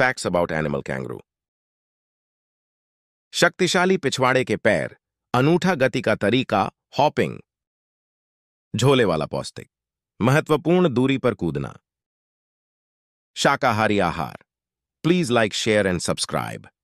facts about animal kangaroo शक्तिशाली पिछवाड़े के पैर अनूठा गति का तरीका हॉपिंग झोले वाला पौष्टिक महत्वपूर्ण दूरी पर कूदना शाकाहारी आहार please like share and subscribe